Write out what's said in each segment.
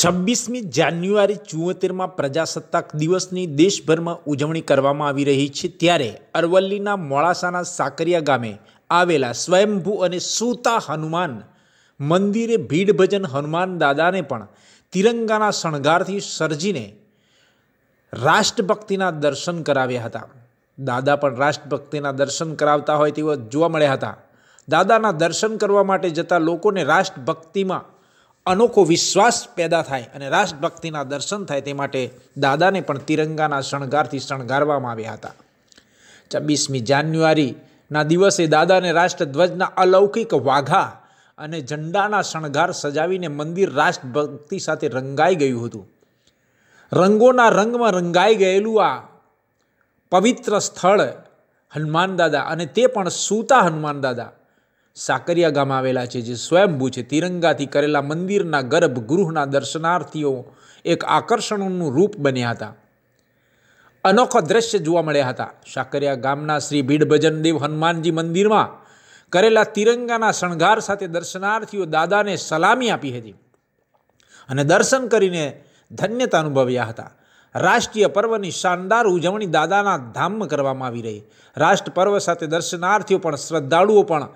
છવ્વીસમી જાન્યુઆરી ચુંવોતેરમાં પ્રજાસત્તાક દિવસની દેશભરમાં ઉજવણી કરવામાં આવી રહી છે ત્યારે અરવલ્લીના મોડાસાના સાકરિયા ગામે આવેલા સ્વયંભૂ અને સુતા હનુમાન મંદિરે ભીડ ભજન હનુમાન દાદાને પણ તિરંગાના શણગારથી સર્જીને રાષ્ટ્રભક્તિના દર્શન કરાવ્યા હતા દાદા પણ રાષ્ટ્રભક્તિના દર્શન કરાવતા હોય તેવા જોવા મળ્યા હતા દાદાના દર્શન કરવા માટે જતા લોકોને રાષ્ટ્રભક્તિમાં અનોખો વિશ્વાસ પેદા થાય અને રાષ્ટ્રભક્તિના દર્શન થાય તે માટે દાદાને પણ તિરંગાના શણગારથી શણગારવામાં આવ્યા હતા છવ્વીસમી જાન્યુઆરીના દિવસે દાદાને રાષ્ટ્રધ્વજના અલૌકિક વાઘા અને ઝંડાના શણગાર સજાવીને મંદિર રાષ્ટ્રભક્તિ સાથે રંગાઈ ગયું હતું રંગોના રંગમાં રંગાઈ ગયેલું આ પવિત્ર સ્થળ હનુમાન દાદા અને તે પણ સૂતા હનુમાન દાદા સાકરિયા ગામ આવેલા છે જે સ્વયંભૂ છે તિરંગાથી કરેલા મંદિરના ગર્ભગૃહના દર્શનાર્થીઓ એક આકર્ષણનું રૂપ બન્યા હતા અનોખા દ્રશ્ય જોવા મળ્યા હતા સાકરિયા ગામના શ્રી ભીડભજનદેવ હનુમાનજી મંદિરમાં કરેલા તિરંગાના શણગાર સાથે દર્શનાર્થીઓ દાદાને સલામી આપી હતી અને દર્શન કરીને ધન્યતા અનુભવ્યા હતા રાષ્ટ્રીય પર્વની શાનદાર ઉજવણી દાદાના ધામમાં કરવામાં આવી રહી રાષ્ટ્ર પર્વ સાથે દર્શનાર્થીઓ પણ શ્રદ્ધાળુઓ પણ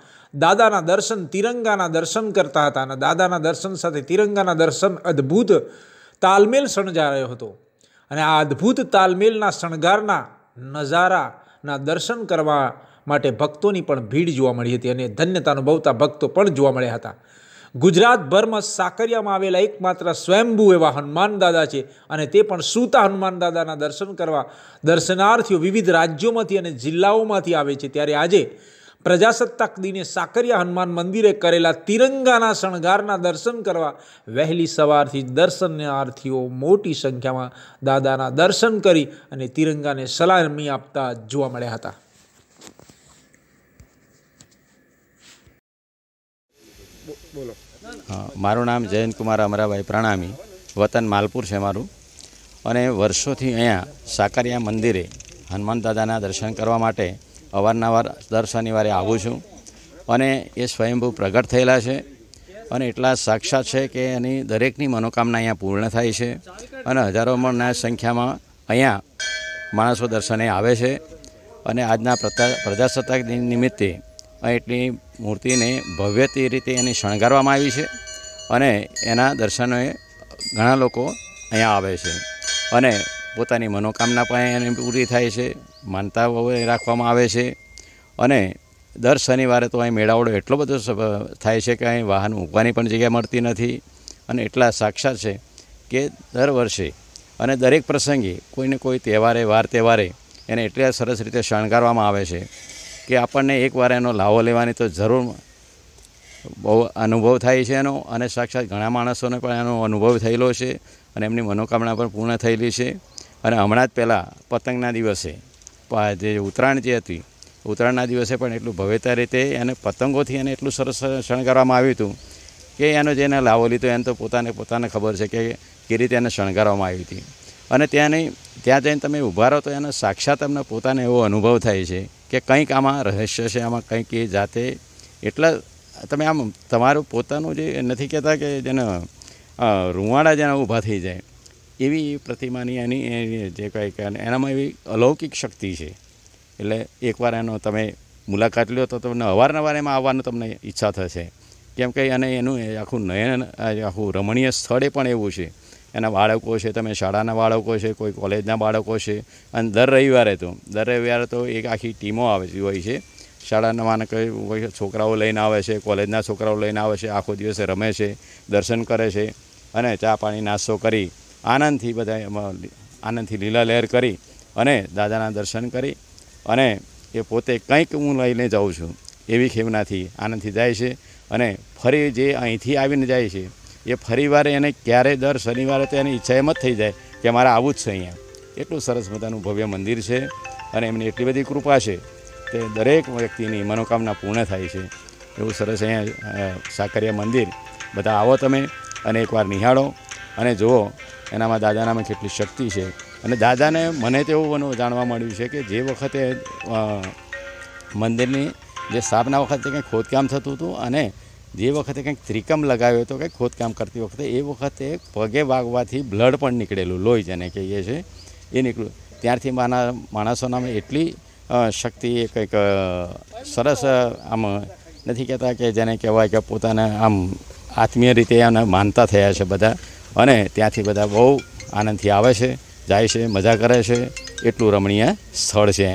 દાદાના દર્શન તિરંગાના દર્શન કરતા હતા અને દાદાના દર્શન સાથે તિરંગાના દર્શન અદ્ભુત તાલમેલ શણગાર્યો હતો અને આ અદ્ભુત તાલમેલના શણગારના નજારાના દર્શન કરવા માટે ભક્તોની પણ ભીડ જોવા મળી હતી અને ધન્યતા અનુભવતા ભક્તો પણ જોવા મળ્યા હતા ગુજરાતભરમાં સાકરિયામાં આવેલા એકમાત્ર સ્વયંભૂ એવા હનુમાન દાદા છે અને તે પણ સુતા હનુમાન દાદાના દર્શન કરવા દર્શનાર્થીઓ વિવિધ રાજ્યોમાંથી અને જિલ્લાઓમાંથી આવે છે ત્યારે આજે પ્રજાસત્તાક દિને સાકરિયા હનુમાન મંદિરે કરેલા તિરંગાના શણગારના દર્શન કરવા વહેલી સવારથી આરથીઓ મોટી સંખ્યામાં દાદાના દર્શન કરી અને તિરંગાને સલામી આપતા જોવા મળ્યા હતા બોલો મારું નામ જયંત કુમાર અમરાભાઈ પ્રણામી વતન માલપુર છે મારું અને વર્ષોથી અહીંયા સાકરિયા મંદિરે હનુમાન દાદાના દર્શન કરવા માટે અવારનવાર દર શનિવારે આવું છું અને એ સ્વયંભૂ પ્રગટ થયેલા છે અને એટલા સાક્ષાત છે કે એની દરેકની મનોકામના અહીંયા પૂર્ણ થાય છે અને હજારોમાં સંખ્યામાં અહીંયા માણસો દર્શને આવે છે અને આજના પ્રજાસત્તાક દિન નિમિત્તે એટલી મૂર્તિને ભવ્યતી રીતે એને શણગારવામાં આવી છે અને એના દર્શનોએ ઘણા લોકો અહીંયા આવે છે અને પોતાની મનોકામના પણ એને પૂરી થાય છે માનતા રાખવામાં આવે છે અને દર શનિવારે તો અહીં મેળાવડો એટલો બધો થાય છે કે અહીં વાહન ઊભવાની પણ જગ્યા મળતી નથી અને એટલા સાક્ષાત છે કે દર વર્ષે અને દરેક પ્રસંગે કોઈને કોઈ તહેવારે વાર તહેવારે એને એટલા સરસ રીતે શણગારવામાં આવે છે કે આપણને એકવાર એનો લાવો લેવાની તો જરૂર બહુ અનુભવ થાય છે એનો અને સાક્ષાત ઘણા માણસોને પણ એનો અનુભવ થયેલો છે અને એમની મનોકામના પણ પૂર્ણ થયેલી છે અને હમણાં જ પહેલાં પતંગના દિવસે જે ઉત્તરાયણ જે હતી ઉત્તરાયણના દિવસે પણ એટલું ભવ્યતા રીતે એને પતંગોથી એને એટલું સરસ શણગારવામાં આવ્યું હતું કે એનો જેને લાવો લીધો એને તો પોતાને પોતાને ખબર છે કે કે રીતે એને શણગારવામાં આવી હતી અને ત્યાંની ત્યાં જઈને તમે ઊભા રહો તો એનો સાક્ષાત તમને પોતાને એવો અનુભવ થાય છે કે કંઈક આમાં રહસ્ય છે આમાં કંઈક એ જાતે એટલા તમે આમ તમારું પોતાનું જે નથી કહેતા કે જેને રૂવાડા જેને ઊભા થઈ જાય એવી પ્રતિમાની એની જે કાંઈ એનામાં એવી અલૌકિક શક્તિ છે એટલે એકવાર એનો તમે મુલાકાત લ્યો તો તમને અવારનવાર એમાં આવવાનું તમને ઈચ્છા થશે કેમ કે અને એનું આખું નયન આખું રમણીય સ્થળે પણ એવું છે એના બાળકો છે તમે શાળાના બાળકો છે કોઈ કોલેજના બાળકો છે અને દર રવિવારે તો દર રવિવારે તો એક આખી ટીમો આવતી હોય છે શાળાના માને કોઈ છોકરાઓ લઈને આવે છે કોલેજના છોકરાઓ લઈને આવે છે આખો દિવસ રમે છે દર્શન કરે છે અને ચા પાણી નાસ્તો કરી આનંદથી બધા એમાં આનંદથી લીલા લહેર કરી અને દાદાના દર્શન કરી અને એ પોતે કંઈક હું લઈને જાઉં છું એવી ખેમનાથી આનંદથી જાય છે અને ફરી જે અહીંથી આવીને જાય છે એ ફરીવારે એને ક્યારે દર શનિવારે તો એની ઈચ્છા એમ જ થઈ જાય કે મારે આવું જ છે અહીંયા એટલું સરસ મજાનું ભવ્ય મંદિર છે અને એમની એટલી બધી કૃપા છે તે દરેક વ્યક્તિની મનોકામના પૂર્ણ થાય છે એવું સરસ અહીંયા સાકરિયા મંદિર બધા આવો તમે અને એકવાર નિહાળો અને જુઓ એનામાં દાદાનામાં કેટલી શક્તિ છે અને દાદાને મને તેવું બનવું જાણવા મળ્યું છે કે જે વખતે મંદિરની જે સ્થાપના વખતે કંઈક ખોદકામ થતું હતું અને જે વખતે કંઈક ત્રિકમ લગાવ્યો હતો કંઈક ખોદકામ કરતી વખતે એ વખતે પગે વાગવાથી બ્લડ પણ નીકળેલું લોહી જેને કહીએ છીએ એ નીકળ્યું ત્યારથી માના માણસોનામાં એટલી શક્તિ કંઈક સરસ આમ નથી કહેતા કે જેને કહેવાય કે પોતાને આમ આત્મીય રીતે એને માનતા થયા છે બધા અને ત્યાંથી બધા બહુ આનંદથી આવે છે જાય છે મજા કરે છે એટલું રમણીય સ્થળ છે